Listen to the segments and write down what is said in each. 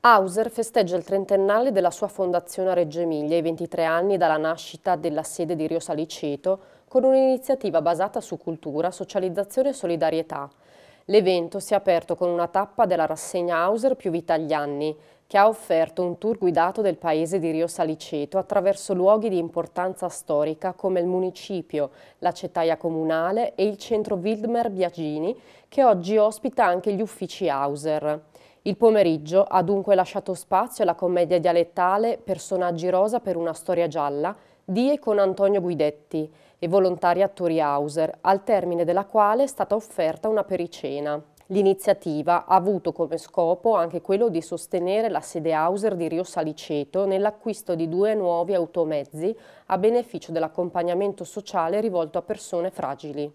Hauser festeggia il trentennale della sua fondazione a Reggio Emilia, i 23 anni dalla nascita della sede di Rio Saliceto, con un'iniziativa basata su cultura, socializzazione e solidarietà. L'evento si è aperto con una tappa della rassegna Hauser più vita agli anni, che ha offerto un tour guidato del paese di Rio Saliceto attraverso luoghi di importanza storica come il municipio, la cettaia comunale e il centro Wildmer Biagini, che oggi ospita anche gli uffici Hauser. Il pomeriggio ha dunque lasciato spazio alla commedia dialettale Personaggi rosa per una storia gialla di e con Antonio Guidetti e volontari attori Hauser, al termine della quale è stata offerta una pericena. L'iniziativa ha avuto come scopo anche quello di sostenere la sede Hauser di Rio Saliceto nell'acquisto di due nuovi automezzi a beneficio dell'accompagnamento sociale rivolto a persone fragili.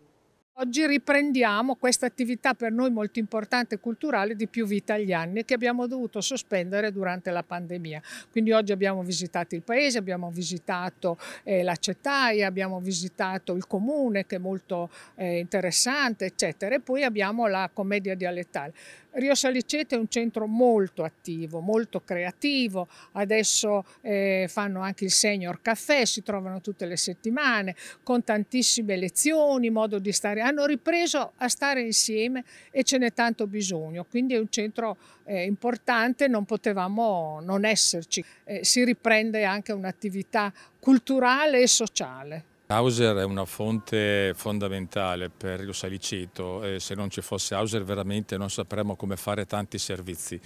Oggi riprendiamo questa attività per noi molto importante e culturale di Più Vita agli anni che abbiamo dovuto sospendere durante la pandemia. Quindi oggi abbiamo visitato il paese, abbiamo visitato eh, la Cettaia, abbiamo visitato il comune che è molto eh, interessante eccetera e poi abbiamo la commedia dialettale. Rio Salicete è un centro molto attivo, molto creativo, adesso eh, fanno anche il Senior Caffè, si trovano tutte le settimane con tantissime lezioni, modo di stare hanno ripreso a stare insieme e ce n'è tanto bisogno, quindi è un centro eh, importante, non potevamo non esserci. Eh, si riprende anche un'attività culturale e sociale. Hauser è una fonte fondamentale per Rio Saliceto, eh, se non ci fosse Hauser veramente non sapremmo come fare tanti servizi.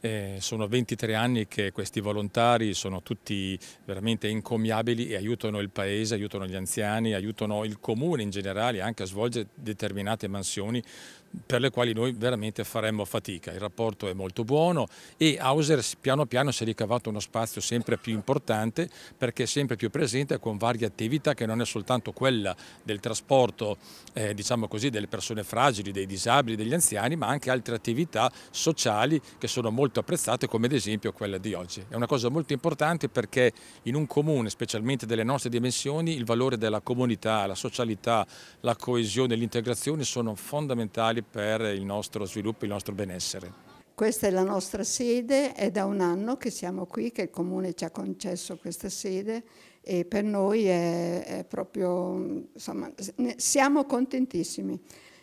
Eh, sono 23 anni che questi volontari sono tutti veramente encomiabili e aiutano il paese, aiutano gli anziani, aiutano il comune in generale anche a svolgere determinate mansioni per le quali noi veramente faremmo fatica. Il rapporto è molto buono e Hauser piano piano si è ricavato uno spazio sempre più importante perché è sempre più presente con varie attività che non è soltanto quella del trasporto eh, diciamo così, delle persone fragili, dei disabili, degli anziani, ma anche altre attività sociali che sono molto apprezzate come ad esempio quella di oggi. È una cosa molto importante perché in un comune, specialmente delle nostre dimensioni, il valore della comunità, la socialità, la coesione, l'integrazione sono fondamentali per il nostro sviluppo e il nostro benessere. Questa è la nostra sede, è da un anno che siamo qui, che il Comune ci ha concesso questa sede e per noi è, è proprio, insomma, siamo contentissimi.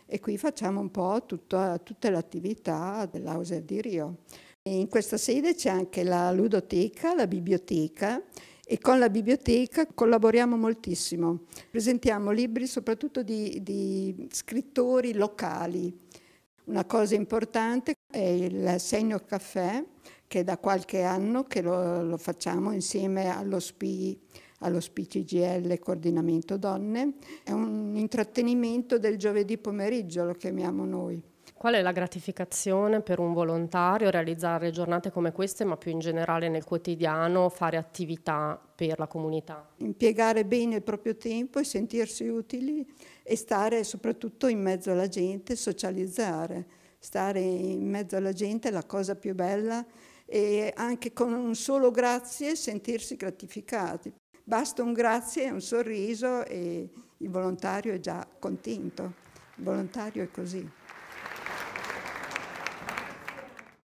E qui facciamo un po' tutta, tutte le attività dell'Auser di Rio. in questa sede c'è anche la ludoteca, la biblioteca e con la biblioteca collaboriamo moltissimo. Presentiamo libri soprattutto di, di scrittori locali una cosa importante è il segno caffè, che da qualche anno che lo, lo facciamo insieme allo SPI, allo SPI CGL Coordinamento Donne. È un intrattenimento del giovedì pomeriggio, lo chiamiamo noi. Qual è la gratificazione per un volontario realizzare giornate come queste, ma più in generale nel quotidiano, fare attività per la comunità? Impiegare bene il proprio tempo e sentirsi utili e stare soprattutto in mezzo alla gente, socializzare. Stare in mezzo alla gente è la cosa più bella e anche con un solo grazie sentirsi gratificati. Basta un grazie, e un sorriso e il volontario è già contento. Il volontario è così.